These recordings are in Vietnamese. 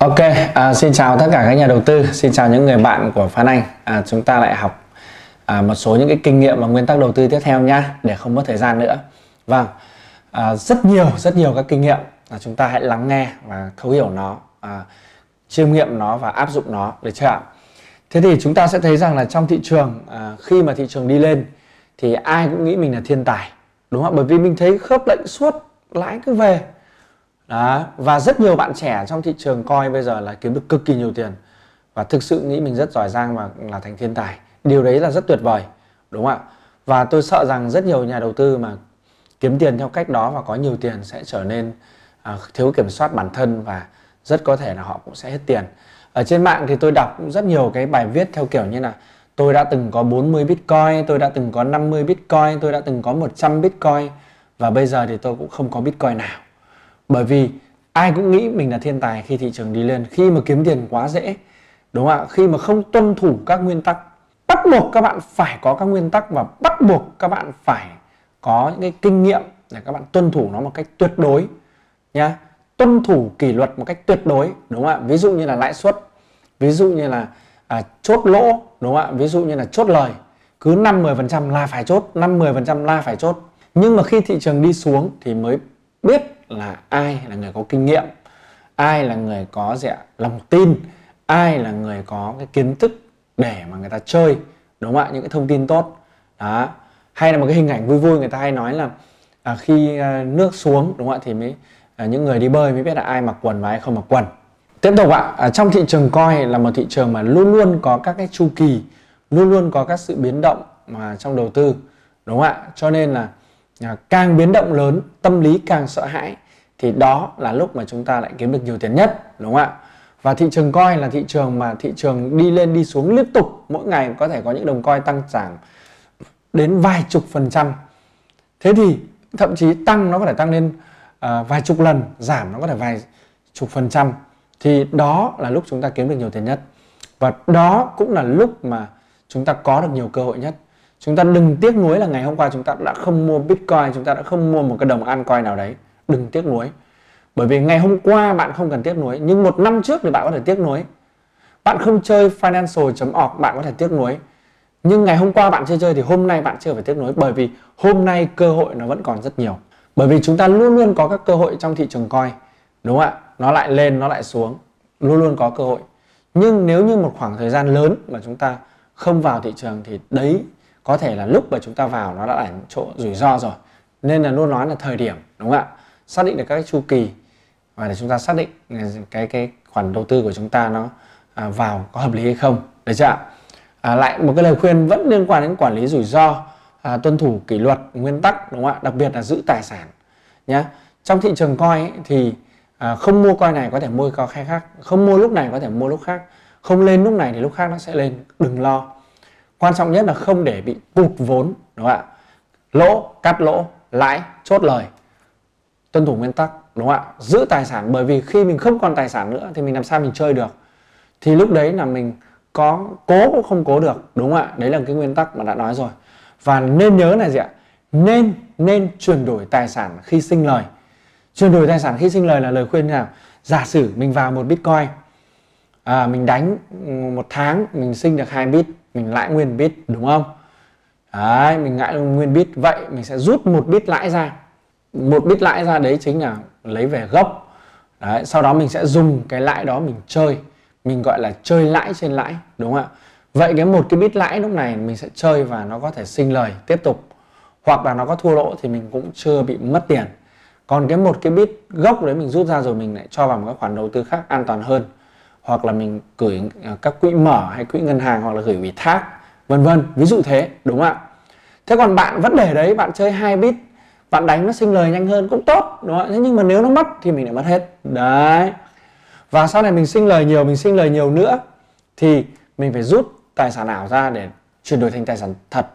Ok, à, xin chào tất cả các nhà đầu tư, xin chào những người bạn của Phan Anh. À, chúng ta lại học à, một số những cái kinh nghiệm và nguyên tắc đầu tư tiếp theo nhá, để không mất thời gian nữa. Vâng, à, rất nhiều rất nhiều các kinh nghiệm, à, chúng ta hãy lắng nghe và thấu hiểu nó, à, chiêm nghiệm nó và áp dụng nó được chưa ạ? Thế thì chúng ta sẽ thấy rằng là trong thị trường à, khi mà thị trường đi lên thì ai cũng nghĩ mình là thiên tài, đúng không? Bởi vì mình thấy khớp lệnh suốt lãi cứ về đó và rất nhiều bạn trẻ trong thị trường coi bây giờ là kiếm được cực kỳ nhiều tiền và thực sự nghĩ mình rất giỏi giang và là thành thiên tài điều đấy là rất tuyệt vời đúng không ạ và tôi sợ rằng rất nhiều nhà đầu tư mà kiếm tiền theo cách đó và có nhiều tiền sẽ trở nên à, thiếu kiểm soát bản thân và rất có thể là họ cũng sẽ hết tiền ở trên mạng thì tôi đọc rất nhiều cái bài viết theo kiểu như là tôi đã từng có 40 bitcoin tôi đã từng có 50 bitcoin tôi đã từng có 100 bitcoin và bây giờ thì tôi cũng không có bitcoin nào bởi vì ai cũng nghĩ mình là thiên tài khi thị trường đi lên khi mà kiếm tiền quá dễ đúng không ạ khi mà không tuân thủ các nguyên tắc bắt buộc các bạn phải có các nguyên tắc và bắt buộc các bạn phải có những cái kinh nghiệm để các bạn tuân thủ nó một cách tuyệt đối nhá tuân thủ kỷ luật một cách tuyệt đối đúng không ạ ví dụ như là lãi suất ví dụ như là à, chốt lỗ đúng không ạ ví dụ như là chốt lời cứ 5 10% là phải chốt 5 10% là phải chốt nhưng mà khi thị trường đi xuống thì mới biết là ai là người có kinh nghiệm ai là người có dạ, lòng tin ai là người có cái kiến thức để mà người ta chơi đúng không ạ những cái thông tin tốt đó hay là một cái hình ảnh vui vui người ta hay nói là à, khi à, nước xuống đúng không ạ thì mới à, những người đi bơi mới biết là ai mặc quần và ai không mặc quần tiếp tục ạ à, trong thị trường coi là một thị trường mà luôn luôn có các cái chu kỳ luôn luôn có các sự biến động mà trong đầu tư đúng không ạ cho nên là À, càng biến động lớn tâm lý càng sợ hãi thì đó là lúc mà chúng ta lại kiếm được nhiều tiền nhất đúng không ạ và thị trường coi là thị trường mà thị trường đi lên đi xuống liên tục mỗi ngày có thể có những đồng coi tăng giảm đến vài chục phần trăm thế thì thậm chí tăng nó có thể tăng lên uh, vài chục lần giảm nó có thể vài chục phần trăm thì đó là lúc chúng ta kiếm được nhiều tiền nhất và đó cũng là lúc mà chúng ta có được nhiều cơ hội nhất chúng ta đừng tiếc nuối là ngày hôm qua chúng ta đã không mua bitcoin chúng ta đã không mua một cái đồng an coin nào đấy đừng tiếc nuối bởi vì ngày hôm qua bạn không cần tiếc nuối nhưng một năm trước thì bạn có thể tiếc nuối bạn không chơi financial.org bạn có thể tiếc nuối nhưng ngày hôm qua bạn chưa chơi thì hôm nay bạn chưa phải tiếc nuối bởi vì hôm nay cơ hội nó vẫn còn rất nhiều bởi vì chúng ta luôn luôn có các cơ hội trong thị trường coi đúng không ạ nó lại lên nó lại xuống luôn luôn có cơ hội nhưng nếu như một khoảng thời gian lớn mà chúng ta không vào thị trường thì đấy có thể là lúc mà chúng ta vào nó đã là chỗ rủi ro rồi nên là luôn nói là thời điểm đúng không ạ xác định được các chu kỳ và để chúng ta xác định cái cái khoản đầu tư của chúng ta nó à, vào có hợp lý hay không được chưa ạ à, lại một cái lời khuyên vẫn liên quan đến quản lý rủi ro à, tuân thủ kỷ luật nguyên tắc đúng không ạ đặc biệt là giữ tài sản nhé trong thị trường coi thì à, không mua coi này có thể mua coi khác không mua lúc này có thể mua lúc khác không lên lúc này thì lúc khác nó sẽ lên đừng lo quan trọng nhất là không để bị cụt vốn đúng không ạ lỗ cắt lỗ lãi chốt lời tuân thủ nguyên tắc đúng không ạ giữ tài sản bởi vì khi mình không còn tài sản nữa thì mình làm sao mình chơi được thì lúc đấy là mình có cố cũng không cố được đúng không ạ đấy là cái nguyên tắc mà đã nói rồi và nên nhớ là gì ạ nên nên chuyển đổi tài sản khi sinh lời chuyển đổi tài sản khi sinh lời là lời khuyên như nào giả sử mình vào một bitcoin à, mình đánh ừ, một tháng mình sinh được hai bit mình lãi nguyên bit đúng không đấy mình lãi nguyên bit vậy mình sẽ rút một bit lãi ra một bit lãi ra đấy chính là lấy về gốc đấy sau đó mình sẽ dùng cái lãi đó mình chơi mình gọi là chơi lãi trên lãi đúng không ạ vậy cái một cái bit lãi lúc này mình sẽ chơi và nó có thể sinh lời tiếp tục hoặc là nó có thua lỗ thì mình cũng chưa bị mất tiền còn cái một cái bit gốc đấy mình rút ra rồi mình lại cho vào một cái khoản đầu tư khác an toàn hơn hoặc là mình gửi à, các quỹ mở hay quỹ ngân hàng hoặc là gửi ủy thác vân vân ví dụ thế đúng không ạ thế còn bạn vấn đề đấy bạn chơi hai bit bạn đánh nó sinh lời nhanh hơn cũng tốt đúng không ạ thế nhưng mà nếu nó mất thì mình lại mất hết đấy và sau này mình sinh lời nhiều mình sinh lời nhiều nữa thì mình phải rút tài sản ảo ra để chuyển đổi thành tài sản thật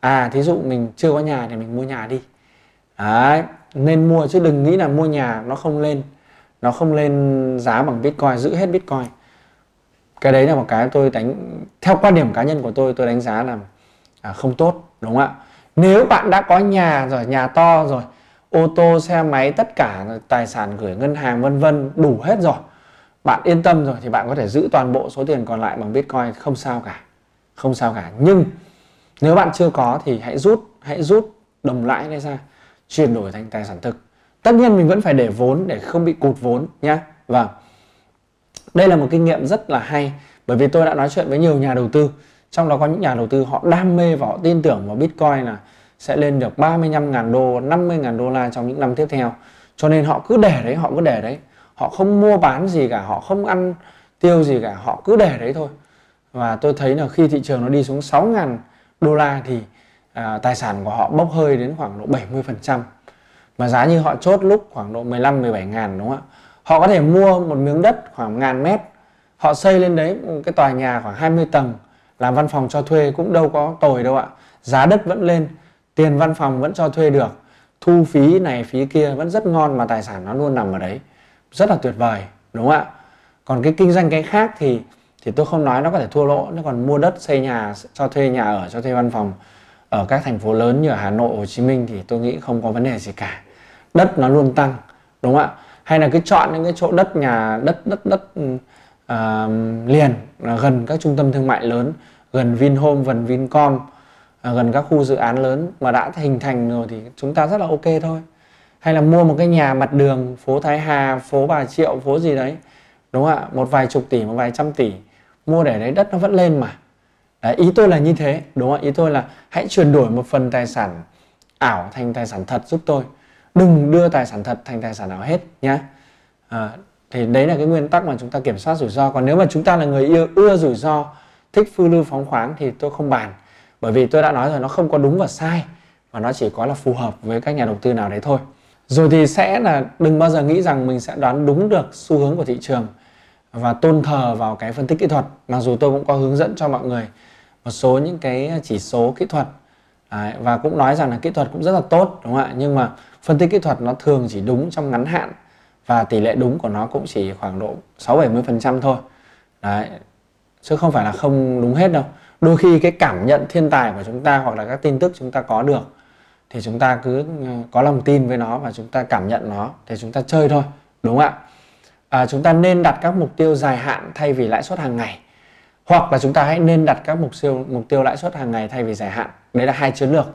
à thí dụ mình chưa có nhà thì mình mua nhà đi đấy nên mua chứ đừng nghĩ là mua nhà nó không lên nó không lên giá bằng bitcoin giữ hết bitcoin cái đấy là một cái tôi đánh theo quan điểm cá nhân của tôi tôi đánh giá là à, không tốt đúng không ạ nếu bạn đã có nhà rồi nhà to rồi ô tô xe máy tất cả tài sản gửi ngân hàng vân vân đủ hết rồi bạn yên tâm rồi thì bạn có thể giữ toàn bộ số tiền còn lại bằng bitcoin không sao cả không sao cả nhưng nếu bạn chưa có thì hãy rút hãy rút đồng lãi đấy ra chuyển đổi thành tài sản thực tất nhiên mình vẫn phải để vốn để không bị cụt vốn nhá và vâng. đây là một kinh nghiệm rất là hay bởi vì tôi đã nói chuyện với nhiều nhà đầu tư trong đó có những nhà đầu tư họ đam mê và họ tin tưởng vào Bitcoin là sẽ lên được 35.000 đô, 50.000 đô la trong những năm tiếp theo. Cho nên họ cứ để đấy, họ cứ để đấy. Họ không mua bán gì cả, họ không ăn tiêu gì cả, họ cứ để đấy thôi. Và tôi thấy là khi thị trường nó đi xuống 6.000 đô la thì à, tài sản của họ bốc hơi đến khoảng độ 70% mà giá như họ chốt lúc khoảng độ 15 17 ngàn đúng không ạ họ có thể mua một miếng đất khoảng ngàn mét họ xây lên đấy một cái tòa nhà khoảng 20 tầng làm văn phòng cho thuê cũng đâu có tồi đâu ạ giá đất vẫn lên tiền văn phòng vẫn cho thuê được thu phí này phí kia vẫn rất ngon mà tài sản nó luôn nằm ở đấy rất là tuyệt vời đúng không ạ còn cái kinh doanh cái khác thì thì tôi không nói nó có thể thua lỗ nó còn mua đất xây nhà cho thuê nhà ở cho thuê văn phòng ở các thành phố lớn như ở Hà Nội Hồ Chí Minh thì tôi nghĩ không có vấn đề gì cả đất nó luôn tăng đúng không ạ hay là cứ chọn những cái chỗ đất nhà đất đất đất uh, liền gần các trung tâm thương mại lớn gần Vinhome gần Vincom à, gần các khu dự án lớn mà đã hình thành rồi thì chúng ta rất là ok thôi hay là mua một cái nhà mặt đường phố Thái Hà phố Bà Triệu phố gì đấy đúng không ạ một vài chục tỷ một vài trăm tỷ mua để đấy đất nó vẫn lên mà đấy, ý tôi là như thế đúng không ạ ý tôi là hãy chuyển đổi một phần tài sản ảo thành tài sản thật giúp tôi đừng đưa tài sản thật thành tài sản ảo hết nhé à, thì đấy là cái nguyên tắc mà chúng ta kiểm soát rủi ro còn nếu mà chúng ta là người yêu ưa rủi ro thích phư lưu phóng khoáng thì tôi không bàn bởi vì tôi đã nói rồi nó không có đúng và sai mà nó chỉ có là phù hợp với các nhà đầu tư nào đấy thôi rồi thì sẽ là đừng bao giờ nghĩ rằng mình sẽ đoán đúng được xu hướng của thị trường và tôn thờ vào cái phân tích kỹ thuật mặc dù tôi cũng có hướng dẫn cho mọi người một số những cái chỉ số kỹ thuật Đấy, và cũng nói rằng là kỹ thuật cũng rất là tốt đúng không ạ nhưng mà phân tích kỹ thuật nó thường chỉ đúng trong ngắn hạn và tỷ lệ đúng của nó cũng chỉ khoảng độ 6 70 phần trăm thôi Đấy. chứ không phải là không đúng hết đâu đôi khi cái cảm nhận thiên tài của chúng ta hoặc là các tin tức chúng ta có được thì chúng ta cứ ờ, có lòng tin với nó và chúng ta cảm nhận nó thì chúng ta chơi thôi đúng không ạ à, chúng ta nên đặt các mục tiêu dài hạn thay vì lãi suất hàng ngày hoặc là chúng ta hãy nên đặt các mục tiêu mục tiêu lãi suất hàng ngày thay vì dài hạn đấy là hai chiến lược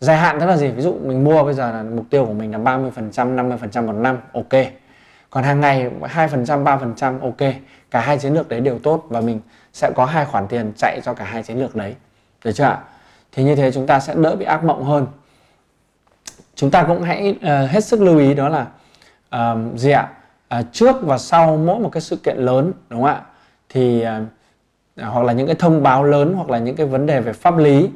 dài hạn tức là gì ví dụ mình mua bây giờ là mục tiêu của mình là 30 phần trăm 50 phần trăm một năm ok còn hàng ngày 2 phần trăm 3 phần trăm ok cả hai chiến lược đấy đều tốt và mình sẽ có hai khoản tiền chạy cho cả hai chiến lược đấy được chưa ạ thì như thế chúng ta sẽ đỡ bị ác mộng hơn chúng ta cũng hãy uh, hết sức lưu ý đó là uh, gì ạ uh, trước và sau mỗi một cái sự kiện lớn đúng không ạ thì uh, Dạ, hoặc là những cái thông báo lớn hoặc là những cái vấn đề về pháp lý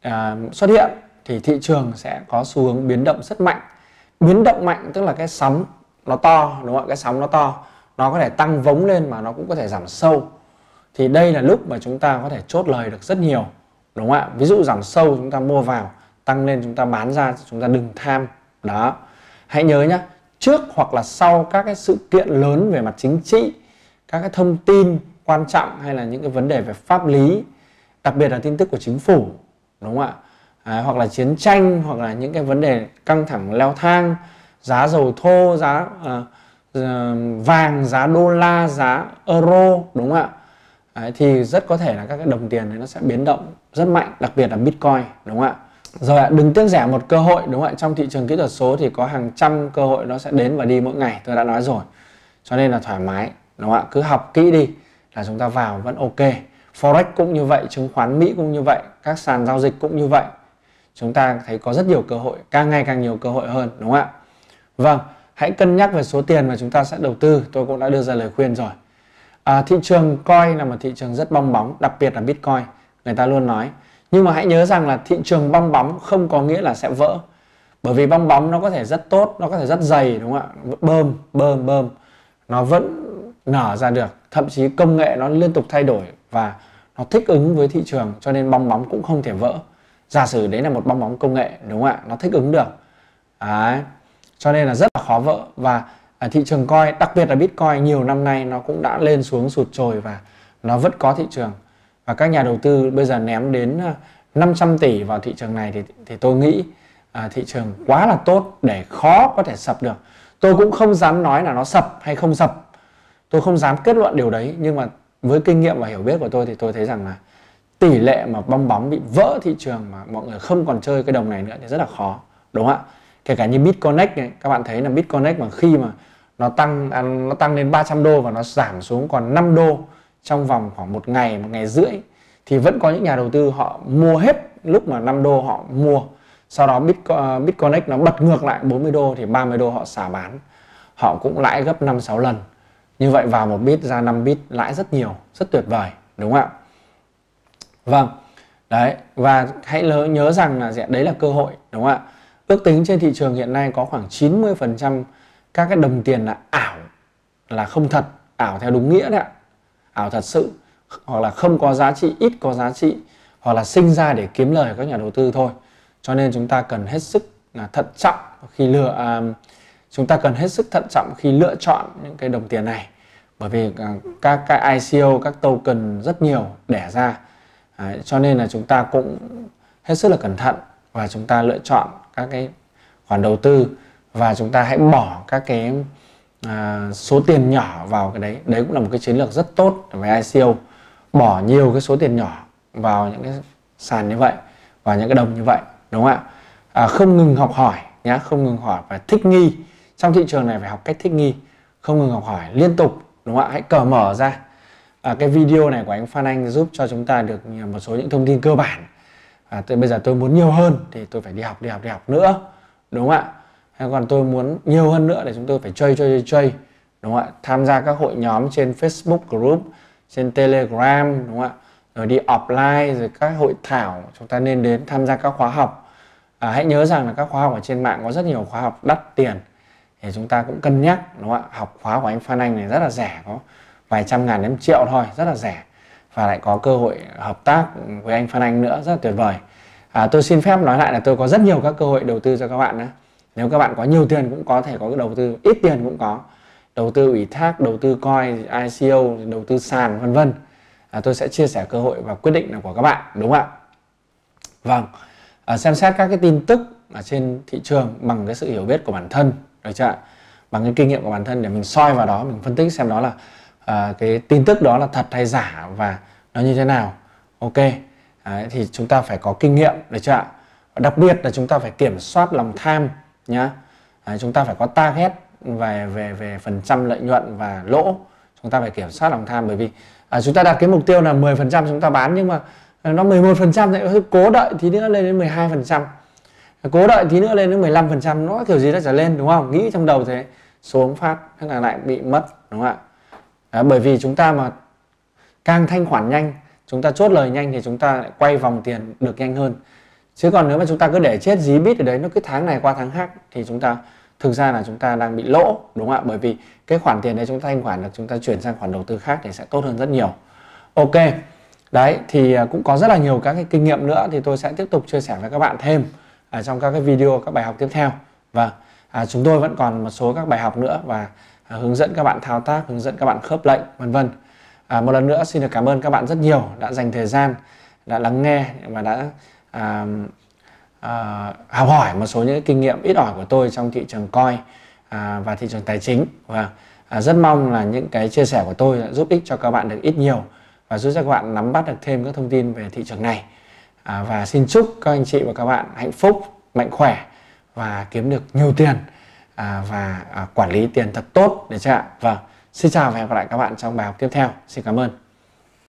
à, xuất hiện thì thị trường sẽ có xu hướng biến động rất mạnh biến động mạnh tức là cái sóng nó to đúng không ạ cái sóng nó to nó có thể tăng vống lên mà nó cũng có thể giảm sâu thì đây là lúc mà chúng ta có thể chốt lời được rất nhiều đúng không ạ ví dụ giảm sâu chúng ta mua vào tăng lên chúng ta bán ra chúng ta đừng tham đó hãy nhớ nhé trước hoặc là sau các cái sự kiện lớn về mặt chính trị các cái thông tin quan trọng hay là những cái vấn đề về pháp lý đặc biệt là tin tức của chính phủ đúng không ạ à, hoặc là chiến tranh hoặc là những cái vấn đề căng thẳng leo thang giá dầu thô giá à, vàng giá đô la giá euro đúng không ạ Đấy, thì rất có thể là các cái đồng tiền này nó sẽ biến động rất mạnh đặc biệt là bitcoin đúng không ạ rồi ạ đừng tiếc rẻ một cơ hội đúng không ạ trong thị trường kỹ thuật số thì có hàng trăm cơ hội nó sẽ đến và đi mỗi ngày tôi đã nói rồi cho nên là thoải mái đúng không ạ cứ học kỹ đi là chúng ta vào vẫn ok forex cũng như vậy chứng khoán mỹ cũng như vậy các sàn giao dịch cũng như vậy chúng ta thấy có rất nhiều cơ hội càng ngày càng nhiều cơ hội hơn đúng không ạ vâng hãy cân nhắc về số tiền mà chúng ta sẽ đầu tư tôi cũng đã đưa ra lời khuyên rồi à, thị trường coin là một thị trường rất bong bóng đặc biệt là bitcoin người ta luôn nói nhưng mà hãy nhớ rằng là thị trường bong bóng không có nghĩa là sẽ vỡ bởi vì bong bóng nó có thể rất tốt nó có thể rất dày đúng không ạ bơm bơm bơm nó vẫn nở ra được thậm chí công nghệ nó liên tục thay đổi và nó thích ứng với thị trường cho nên bong bóng cũng không thể vỡ giả sử đấy là một bong bóng công nghệ đúng không ạ nó thích ứng được đấy. cho nên là rất là khó vỡ và ở thị trường coin đặc biệt là bitcoin nhiều năm nay nó cũng đã lên xuống sụt trồi và nó vẫn có thị trường và các nhà đầu tư bây giờ ném đến 500 ờ, tỷ vào thị trường này thì thì tôi nghĩ à, thị trường quá là tốt để khó có thể sập được tôi cũng không dám nói là nó sập hay không sập tôi không dám kết luận điều đấy nhưng mà với kinh nghiệm và hiểu biết của tôi thì tôi thấy rằng là tỷ lệ mà bong bóng bị vỡ thị trường mà mọi người không còn chơi cái đồng này nữa thì rất là khó đúng không ạ kể cả như bitconnect này các bạn thấy là bitconnect mà khi mà nó tăng à, nó tăng lên 300 đô và nó giảm xuống còn 5 đô trong vòng khoảng một ngày một ngày rưỡi thì vẫn có những nhà đầu tư họ mua hết lúc mà 5 đô họ mua sau đó à, Bitcoin, Bitconnect nó bật ngược lại 40 đô thì 30 đô họ xả bán họ cũng lãi gấp 5 6 lần như vậy vào một bit ra 5 bit lãi rất nhiều, rất tuyệt vời, đúng không ạ? Vâng. Đấy, và hãy nhớ rằng là dạ, đấy là cơ hội, đúng không ạ? Ước tính trên thị trường hiện nay có khoảng 90% các cái đồng tiền là ảo là không thật, ảo theo đúng nghĩa đấy ạ. Ảo thật sự hoặc là không có giá trị, ít có giá trị hoặc là sinh ra để kiếm lời các nhà đầu tư thôi. Cho nên chúng ta cần hết sức là thận trọng khi lựa uh, chúng ta cần hết sức thận trọng khi lựa chọn những cái đồng tiền này bởi vì à, các cái ICO các token rất nhiều đẻ ra Đấy, à, cho nên là chúng ta cũng hết sức là cẩn thận và chúng ta lựa chọn các cái khoản đầu tư và chúng ta hãy bỏ các cái à, số tiền nhỏ vào cái đấy đấy cũng là một cái chiến lược rất tốt về ICO bỏ nhiều cái số tiền nhỏ vào những cái sàn như vậy và những cái đồng như vậy đúng không ạ à, không ngừng học hỏi nhá không ngừng hỏi và thích nghi trong thị trường này phải học cách thích nghi không ngừng học hỏi liên tục đúng không ạ hãy cởi mở ra à, cái video này của anh Phan Anh giúp cho chúng ta được một số những thông tin cơ bản à, tôi, bây giờ tôi muốn nhiều hơn thì tôi phải đi học đi học đi học nữa đúng không ạ hay còn tôi muốn nhiều hơn nữa thì chúng tôi phải chơi chơi chơi chơi đúng không ạ tham gia các hội nhóm trên Facebook group trên Telegram đúng không ạ rồi đi offline rồi các hội thảo chúng ta nên đến tham gia các khóa học à, hãy nhớ rằng là các khóa học ở trên mạng có rất nhiều khóa học đắt tiền thì chúng ta cũng cân nhắc đúng không ạ học khóa của anh Phan Anh này rất là rẻ có vài trăm ngàn đến triệu thôi rất là rẻ và lại có cơ hội hợp tác với anh Phan Anh nữa rất là tuyệt vời à, tôi xin phép nói lại là tôi có rất nhiều các cơ hội đầu tư cho các bạn đó nếu các bạn có nhiều tiền cũng có thể có cái đầu tư ít tiền cũng có đầu tư ủy thác đầu tư coin ICO đầu tư sàn vân vân à, tôi sẽ chia sẻ cơ hội và quyết định là của các bạn đúng không ạ vâng à, xem xét các cái tin tức ở trên thị trường bằng cái sự hiểu biết của bản thân được chưa bằng cái kinh nghiệm của bản thân để mình soi vào đó mình phân tích xem đó là uh, cái tin tức đó là thật hay giả và nó như thế nào ok Đấy, thì chúng ta phải có kinh nghiệm được chưa ạ và đặc biệt là chúng ta phải kiểm soát lòng tham nhá Đấy, chúng ta phải có target về về về phần trăm lợi nhuận và lỗ chúng ta phải kiểm soát lòng tham bởi vì à, chúng ta đặt cái mục tiêu là 10% chúng ta bán nhưng mà nó 11% lại cố đợi thì nó lên đến 12% cố đợi tí nữa lên đến 15 phần trăm nó kiểu gì nó trở lên đúng không nghĩ trong đầu thế xuống phát thế là lại bị mất đúng không ạ à, bởi vì chúng ta mà càng thanh khoản nhanh chúng ta chốt lời nhanh thì chúng ta lại quay vòng tiền được nhanh hơn chứ còn nếu mà chúng ta cứ để chết dí bít ở đấy nó cứ tháng này qua tháng khác thì chúng ta thực ra là chúng ta đang bị lỗ đúng không ạ bởi vì cái khoản tiền đấy chúng ta thanh khoản được chúng ta chuyển sang khoản đầu tư khác thì sẽ tốt hơn rất nhiều ok đấy thì à, cũng có rất là nhiều các cái kinh nghiệm nữa thì tôi sẽ tiếp tục chia sẻ với các bạn thêm ở à, trong các cái video các bài học tiếp theo và vâng, à, chúng tôi vẫn còn một số các bài học nữa và à, hướng dẫn các bạn thao tác hướng dẫn các bạn khớp lệnh vân vân à, một lần nữa xin được cảm ơn các bạn rất nhiều đã dành thời gian đã lắng nghe và đã à, à, học hỏi một số những kinh nghiệm ít ỏi của tôi trong thị trường coi à, và thị trường tài chính và vâng, à, rất mong là những cái chia sẻ của tôi đã giúp ích cho các bạn được ít nhiều và giúp cho các bạn nắm bắt được thêm các thông tin về thị trường này à, và xin chúc các anh chị và các bạn hạnh phúc mạnh khỏe và kiếm được nhiều tiền à, và à, quản lý tiền thật tốt để chưa ạ vâng xin chào và hẹn gặp lại các bạn trong bài học tiếp theo xin cảm ơn